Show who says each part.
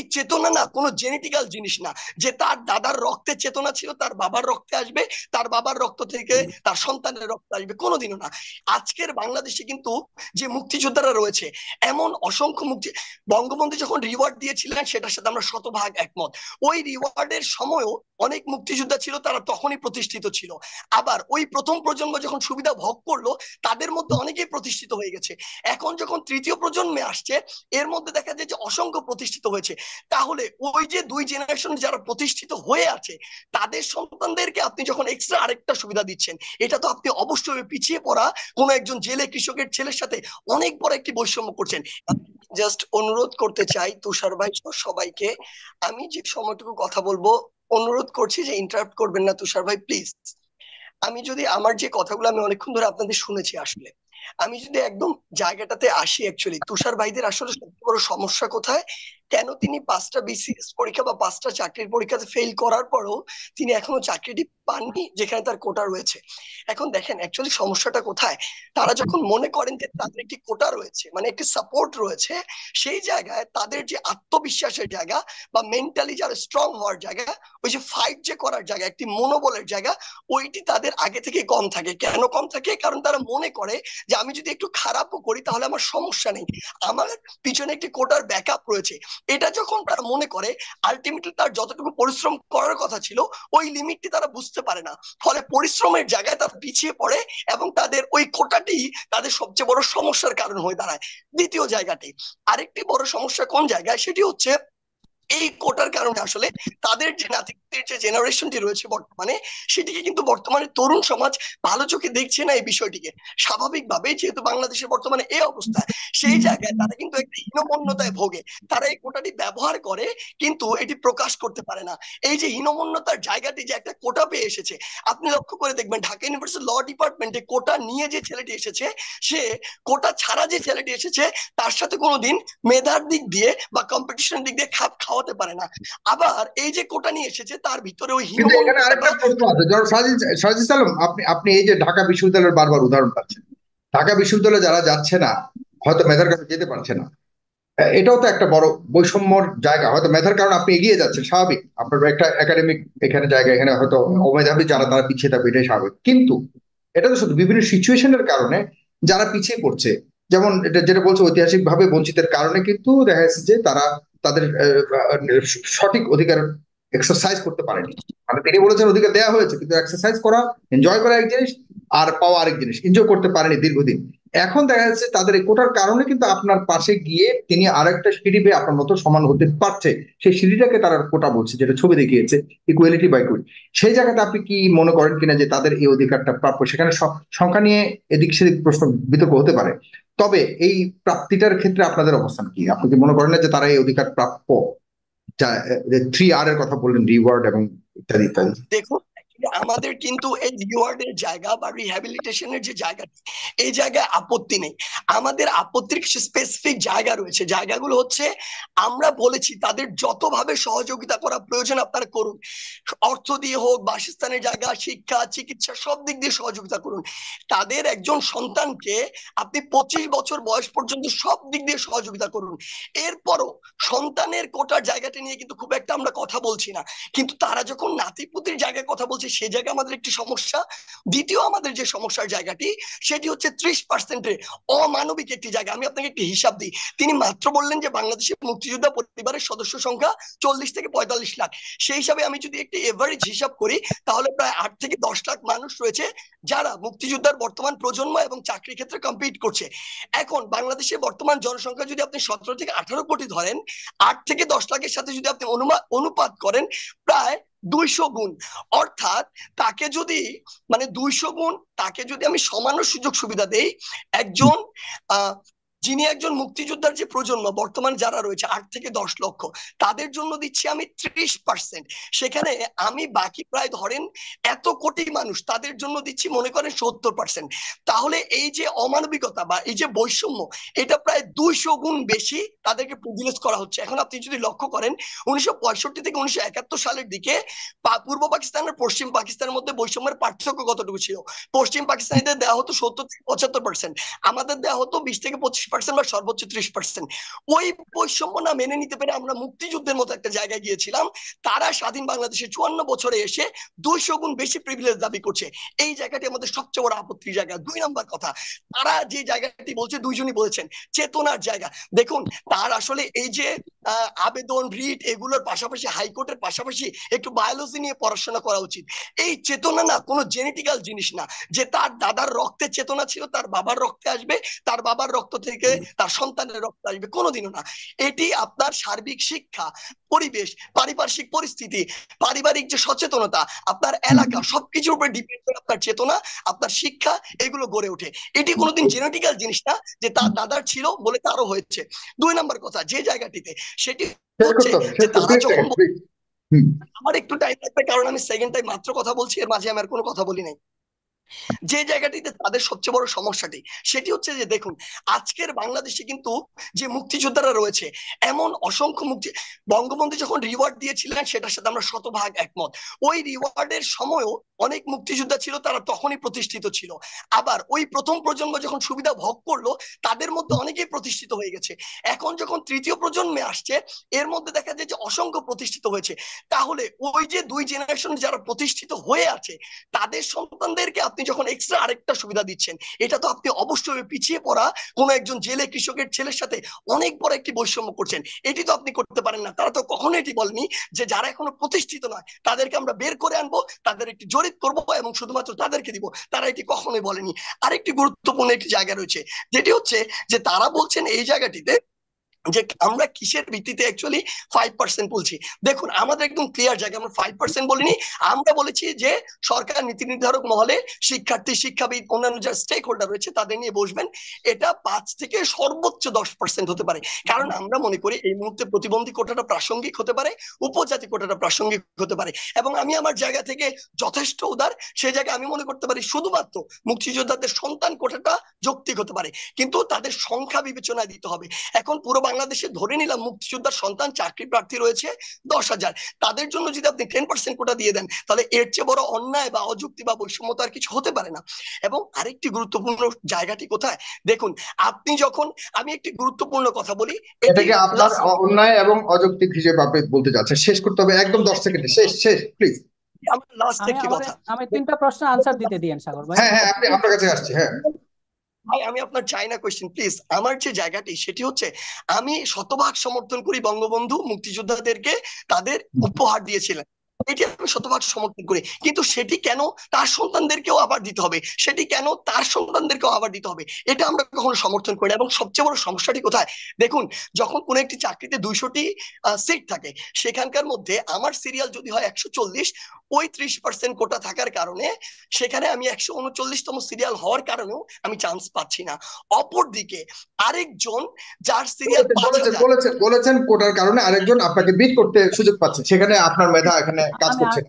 Speaker 1: এই চেতনা না কোনো জেনেটিক্যাল জিনিস না যে তার দাদার রক্তে চেতনা ছিল তার বাবার রক্তে আসবে তার বাবার রক্ত থেকে তার সন্তানের রক্ত আসবে কোনোদিনও না আজকের বাংলাদেশে কিন্তু যে মুক্তিযোদ্ধারা রয়েছে এমন অসংখ্য মুক্তি বঙ্গবন্ধু যখন রিওয়ার্ড দিয়েছিলেন সেটার সাথে আমরা শতভাগ একমত ওই রিওয়ার্ডের সময়ও অনেক মুক্তিযোদ্ধা ছিল তারা তখনই প্রতিষ্ঠিত ছিল আবার ওই প্রথম প্রজন্ম যখন সুবিধা ভোগ করলো তাদের মধ্যে অনেকেই প্রতিষ্ঠিত হয়ে গেছে এখন যখন তৃতীয় প্রজন্মে আসছে এর মধ্যে দেখা যায় যে অসংখ্য প্রতিষ্ঠিত হয়েছে তাহলে ওই যে দুই জেনারেশন যারা প্রতিষ্ঠিত হয়ে আছে তাদের সন্তানদেরকে আপনি যখন এক্সট্রা আরেকটা সুবিধা দিচ্ছেন এটা তো আপনি অবশ্যই পিছিয়ে পড়া কোনো একজন জেলে কৃষকের ছেলের সাথে অনেক বড় একটি বৈষম্য করছেন জাস্ট অনুরোধ করতে চাই তুষার ভাই সবাইকে আমি যে সময়টুকু কথা বলবো অনুরোধ করছি যে ইন্টারাপ্ট করবেন না তুষার ভাই প্লিজ আমি যদি আমার যে কথাগুলো আমি অনেকক্ষণ ধরে আপনাদের শুনেছি আসলে আমি যদি একদম জায়গাটাতে আসি অ্যাকচুয়ালি তুষার ভাইদের আসলে সবচেয়ে বড় সমস্যা কোথায় কেন তিনি পাঁচটা বিসিএস পরীক্ষা বা পাঁচটা চাকরির পরীক্ষাতে ফেল করার পরও তিনি এখনো চাকরিটি পাননি যেখানে তার কোটা রয়েছে এখন দেখেন অ্যাকচুয়ালি সমস্যাটা কোথায় তারা যখন মনে করেন যে তাদের একটি কোটা রয়েছে মানে একটি সাপোর্ট রয়েছে সেই জায়গায় তাদের যে আত্মবিশ্বাসের জায়গা বা মেন্টালি যারা স্ট্রং হওয়ার জায়গা ওই যে ফাইট যে করার জায়গা একটি মনোবলের জায়গা ওইটি তাদের আগে থেকে কম থাকে কেন কম থাকে কারণ তারা মনে করে যে আমি যদি একটু খারাপও করি তাহলে আমার সমস্যা নেই আমার পিছনে একটি কোটার ব্যাকআপ রয়েছে এটা যখন তারা মনে করে আলটিমেটলি তার যতটুকু পরিশ্রম করার কথা ছিল ওই লিমিটটি তারা বুঝতে পারে না ফলে পরিশ্রমের জায়গায় তারা পিছিয়ে পড়ে এবং তাদের ওই কোটাটি তাদের সবচেয়ে বড় সমস্যার কারণ হয়ে দাঁড়ায় দ্বিতীয় জায়গাটি আরেকটি বড় সমস্যা কোন জায়গায় সেটি হচ্ছে এই কোটার কারণে আসলে তাদের যে নাতিদের যে জেনারেশনটি রয়েছে বর্তমানে সেটিকে কিন্তু বর্তমানে তরুণ সমাজ ভালো চোখে দেখছে না এই বিষয়টিকে স্বাভাবিকভাবে যেহেতু বাংলাদেশের বর্তমানে এই অবস্থা সেই জায়গায় তারা কিন্তু একটা হীনমন্যতায় ভোগে তারা এই কোটাটি ব্যবহার করে কিন্তু এটি প্রকাশ করতে পারে না এই যে হীনমন্যতার জায়গাটি যে একটা কোটা পেয়ে এসেছে আপনি লক্ষ্য করে দেখবেন ঢাকা ইউনিভার্সিটি ল ডিপার্টমেন্টে কোটা নিয়ে যে ছেলেটি এসেছে সে কোটা ছাড়া যে ছেলেটি এসেছে তার সাথে কোনোদিন মেধার দিক দিয়ে বা কম্পিটিশনের দিক দিয়ে খাপ খাওয়া হতে পারে না আবার এই যে কোটা নিয়ে এসেছে তার ভিতরেও কিন্তু এখানে আরেকটা প্রশ্ন আছে
Speaker 2: ধরুন সাজিদ সালাম আপনি আপনি এই যে ঢাকা বিশ্ববিদ্যালয়ের বারবার উদাহরণ পাচ্ছেন ঢাকা বিশ্ববিদ্যালয়ে যারা যাচ্ছে না হয়তো মেধার কাছে যেতে পারছে না এটাও তো একটা বড় বৈষম্যর জায়গা হয়তো মেধার কারণে আপনি এগিয়ে যাচ্ছেন স্বাভাবিক আপনার একটা একাডেমিক এখানে জায়গা এখানে হয়তো অমেধাবী যারা তারা পিছিয়ে থাকবে এটাই স্বাভাবিক কিন্তু এটা তো শুধু বিভিন্ন সিচুয়েশনের কারণে যারা পিছিয়ে পড়ছে যেমন এটা যেটা বলছে ঐতিহাসিক ভাবে বঞ্চিতের কারণে কিন্তু দেখা যাচ্ছে যে তারা তাদের সঠিক অধিকার এক্সারসাইজ করতে পারেনি মানে তিনি বলেছেন অধিকার দেওয়া হয়েছে কিন্তু এক্সারসাইজ করা এনজয় করা এক জিনিস আর পাওয়া আরেক জিনিস এনজয় করতে পারেনি দীর্ঘদিন এখন দেখা যাচ্ছে তাদের কোটার কারণে কিন্তু আপনার পাশে গিয়ে তিনি আরেকটা সিঁড়ি পেয়ে আপনার মতো সমান হতে পারছে সেই সিঁড়িটাকে তারা কোটা বলছে যেটা ছবি দেখিয়েছে ইকুয়ালিটি বাই কুইট সেই জায়গাটা আপনি কি মনে করেন কিনা যে তাদের এই অধিকারটা প্রাপ্য সেখানে সংখ্যা নিয়ে এদিক সেদিক প্রশ্ন বিতর্ক হতে পারে তবে এই প্রাপ্তিটার ক্ষেত্রে আপনাদের অবস্থান কি আপনি কি মনে করেন যে তারা এই অধিকার প্রাপ্য যা থ্রি আর এর কথা বললেন রিওয়ার্ড এবং ইত্যাদি ইত্যাদি দেখুন
Speaker 1: আমাদের কিন্তু এই রিওয়ার্ডের জায়গা বা রিহ্যাবিলিটেশনের যে জায়গাটি এই জায়গায় আপত্তি নেই আমাদের আপত্তির কিছু স্পেসিফিক জায়গা রয়েছে জায়গাগুলো হচ্ছে আমরা বলেছি তাদের যতভাবে সহযোগিতা করা প্রয়োজন আপনারা করুন অর্থ দিয়ে হোক বাসস্থানের জায়গা শিক্ষা চিকিৎসা সব দিক দিয়ে সহযোগিতা করুন তাদের একজন সন্তানকে আপনি পঁচিশ বছর বয়স পর্যন্ত সব দিক দিয়ে সহযোগিতা করুন এরপরও সন্তানের কোটার জায়গাটা নিয়ে কিন্তু খুব একটা আমরা কথা বলছি না কিন্তু তারা যখন নাতিপুতির জায়গায় কথা বলছে সে জায়গায় আমাদের একটি সমস্যা দ্বিতীয় আমাদের যে সমস্যার জায়গাটি সেটি হচ্ছে ত্রিশ পার্সেন্টের অমানবিক একটি জায়গা আমি আপনাকে একটি হিসাব দিই তিনি মাত্র বললেন যে বাংলাদেশের মুক্তিযোদ্ধা পরিবারের সদস্য সংখ্যা চল্লিশ থেকে পঁয়তাল্লিশ লাখ সেই হিসাবে আমি যদি একটি এভারেজ হিসাব করি তাহলে প্রায় আট থেকে দশ লাখ মানুষ রয়েছে যারা মুক্তিযোদ্ধার বর্তমান প্রজন্ম এবং চাকরি ক্ষেত্রে কম্পিট করছে এখন বাংলাদেশে বর্তমান জনসংখ্যা যদি আপনি সতেরো থেকে আঠারো কোটি ধরেন আট থেকে দশ লাখের সাথে যদি আপনি অনুপাত করেন প্রায় দুইশো গুণ অর্থাৎ তাকে যদি মানে দুইশো গুণ তাকে যদি আমি সমান সুযোগ সুবিধা দেই একজন যিনি একজন মুক্তিযোদ্ধার যে প্রজন্ম বর্তমান যারা রয়েছে আট থেকে দশ লক্ষ তাদের জন্য দিচ্ছি আমি ত্রিশ পার্সেন্ট সেখানে আমি বাকি প্রায় ধরেন এত কোটি মানুষ তাদের জন্য দিচ্ছি মনে করেন সত্তর পার্সেন্ট তাহলে এই যে অমানবিকতা বা এই যে বৈষম্য এটা প্রায় দুইশো গুণ বেশি তাদেরকে প্রিভিলেজ করা হচ্ছে এখন আপনি যদি লক্ষ্য করেন উনিশশো থেকে উনিশশো সালের দিকে পূর্ব পাকিস্তানের পশ্চিম পাকিস্তানের মধ্যে বৈষম্যের পার্থক্য কতটুকু ছিল পশ্চিম পাকিস্তানিদের দেওয়া হতো সত্তর থেকে পঁচাত্তর পার্সেন্ট আমাদের দেওয়া হতো বিশ থেকে পঁচিশ পার্সেন্ট বা সর্বোচ্চ ত্রিশ পার্সেন্ট ওই বৈষম্য না মেনে নিতে পেরে আমরা মুক্তিযুদ্ধের মতো একটা জায়গায় গিয়েছিলাম তারা স্বাধীন বাংলাদেশে চুয়ান্ন বছরে এসে দুইশো গুণ বেশি প্রিভিলেজ দাবি করছে এই জায়গাটি আমাদের সবচেয়ে বড় আপত্তির জায়গা দুই নম্বর কথা তারা যে জায়গাটি বলছে দুইজনই বলেছেন চেতনার জায়গা দেখুন তার আসলে এই যে আবেদন রিট এগুলোর পাশাপাশি হাইকোর্টের পাশাপাশি একটু বায়োলজি নিয়ে পড়াশোনা করা উচিত এই চেতনা না কোনো জেনেটিক্যাল জিনিস না যে তার দাদার রক্তে চেতনা ছিল তার বাবার রক্তে আসবে তার বাবার রক্ত থেকে থেকে তার সন্তানের রক্ত আসবে কোনোদিনও না এটি আপনার সার্বিক শিক্ষা পরিবেশ পারিপার্শ্বিক পরিস্থিতি পারিবারিক যে সচেতনতা আপনার এলাকা সবকিছুর উপরে ডিপেন্ড করে আপনার চেতনা আপনার শিক্ষা এগুলো গড়ে ওঠে এটি কোনোদিন জেনেটিক্যাল জিনিস না যে তার দাদার ছিল বলে তারও হয়েছে দুই নম্বর কথা যে জায়গাটিতে সেটি হচ্ছে যে তারা যখন আমার একটু টাইম লাগবে কারণ আমি সেকেন্ড টাইম মাত্র কথা বলছি এর মাঝে আমি আর কোনো কথা বলি নাই যে জায়গাটিতে তাদের সবচেয়ে বড় সমস্যাটি সেটি হচ্ছে যে দেখুন আজকের বাংলাদেশে কিন্তু যে মুক্তিযোদ্ধারা রয়েছে এমন অসংখ্য মুক্তি বঙ্গবন্ধু যখন রিওয়ার্ড দিয়েছিলেন সেটার সাথে আমরা শতভাগ একমত ওই রিওয়ার্ডের সময়ও অনেক মুক্তিযোদ্ধা ছিল তারা তখনই প্রতিষ্ঠিত ছিল আবার ওই প্রথম প্রজন্ম যখন সুবিধা ভোগ করলো তাদের মধ্যে অনেকেই প্রতিষ্ঠিত হয়ে গেছে এখন যখন তৃতীয় প্রজন্মে আসছে এর মধ্যে দেখা যায় যে অসংখ্য প্রতিষ্ঠিত হয়েছে তাহলে ওই যে দুই জেনারেশন যারা প্রতিষ্ঠিত হয়ে আছে তাদের সন্তানদেরকে আপনি আপনি যখন এক্সট্রা আরেকটা সুবিধা দিচ্ছেন এটা তো আপনি অবশ্যই পিছিয়ে পড়া কোনো একজন জেলে কৃষকের ছেলের সাথে অনেক বড় একটি বৈষম্য করছেন এটি তো আপনি করতে পারেন না তারা তো কখনো এটি বলেনি যে যারা এখনো প্রতিষ্ঠিত নয় তাদেরকে আমরা বের করে আনবো তাদের একটি জরিপ করবো এবং শুধুমাত্র তাদেরকে দিব তারা এটি কখনোই বলেনি আরেকটি গুরুত্বপূর্ণ একটি জায়গা রয়েছে যেটি হচ্ছে যে তারা বলছেন এই জায়গাটিতে যে আমরা কিসের ভিত্তিতে অ্যাকচুয়ালি ফাইভ পার্সেন্ট বলছি দেখুন আমাদের একদম ক্লিয়ার জায়গা আমরা ফাইভ পার্সেন্ট বলিনি আমরা বলেছি যে সরকার নীতি নির্ধারক মহলে শিক্ষার্থী শিক্ষাবিদ অন্যান্য যারা স্টেক হোল্ডার রয়েছে তাদের নিয়ে বসবেন এটা পাঁচ থেকে সর্বোচ্চ দশ পার্সেন্ট হতে পারে কারণ আমরা মনে করি এই মুহূর্তে প্রতিবন্ধী কোটাটা প্রাসঙ্গিক হতে পারে উপজাতি কোটাটা প্রাসঙ্গিক হতে পারে এবং আমি আমার জায়গা থেকে যথেষ্ট উদার সেই জায়গায় আমি মনে করতে পারি শুধুমাত্র মুক্তিযোদ্ধাদের সন্তান কোটাটা যৌক্তিক হতে পারে কিন্তু তাদের সংখ্যা বিবেচনায় দিতে হবে এখন পুরো বাংলা বাংলাদেশে ধরে নিলাম মুক্তিযোদ্ধার সন্তান চাকরি প্রার্থী রয়েছে দশ হাজার তাদের জন্য যদি আপনি টেন পার্সেন্ট কোটা দিয়ে দেন তাহলে এর চেয়ে বড় অন্যায় বা অযুক্তি বা বৈষম্য তো আর কিছু হতে পারে না এবং আরেকটি গুরুত্বপূর্ণ জায়গাটি কোথায় দেখুন আপনি যখন আমি একটি গুরুত্বপূর্ণ কথা বলি এটাকে আপনার অন্যায় এবং
Speaker 2: অযৌক্তিক হিসেবে আপনি বলতে যাচ্ছেন শেষ করতে হবে একদম দশ সেকেন্ড শেষ শেষ প্লিজ
Speaker 1: আমি তিনটা প্রশ্ন আনসার দিতে দিয়েন সাগর ভাই হ্যাঁ হ্যাঁ আপনি আপনার কাছে আসছি হ্যাঁ ভাই আমি আপনার চাই না কোয়েশ্চেন প্লিজ আমার যে জায়গাটি সেটি হচ্ছে আমি শতভাগ সমর্থন করি বঙ্গবন্ধু মুক্তিযোদ্ধাদেরকে তাদের উপহার দিয়েছিলেন এটি আমি শতভাগ সমর্থন করি কিন্তু সেটি কেন তার সন্তানদেরকেও আবার দিতে হবে সেটি কেন তার সন্তানদেরকেও আবার দিতে হবে এটা আমরা কখনো সমর্থন করি এবং সবচেয়ে বড় সমস্যাটি কোথায় দেখুন যখন কোনো একটি চাকরিতে দুইশোটি সিট থাকে সেখানকার মধ্যে আমার সিরিয়াল যদি হয় একশো চল্লিশ পঁয়ত্রিশ পার্সেন্ট কোটা থাকার কারণে সেখানে আমি একশো উনচল্লিশতম সিরিয়াল হওয়ার কারণেও আমি চান্স পাচ্ছি না অপরদিকে আরেকজন যার সিরিয়াল বলেছেন বলেছেন কোটার কারণে আরেকজন আপনাকে
Speaker 2: বিট করতে সুযোগ পাচ্ছে সেখানে আপনার মেধা এখানে কাজ করছে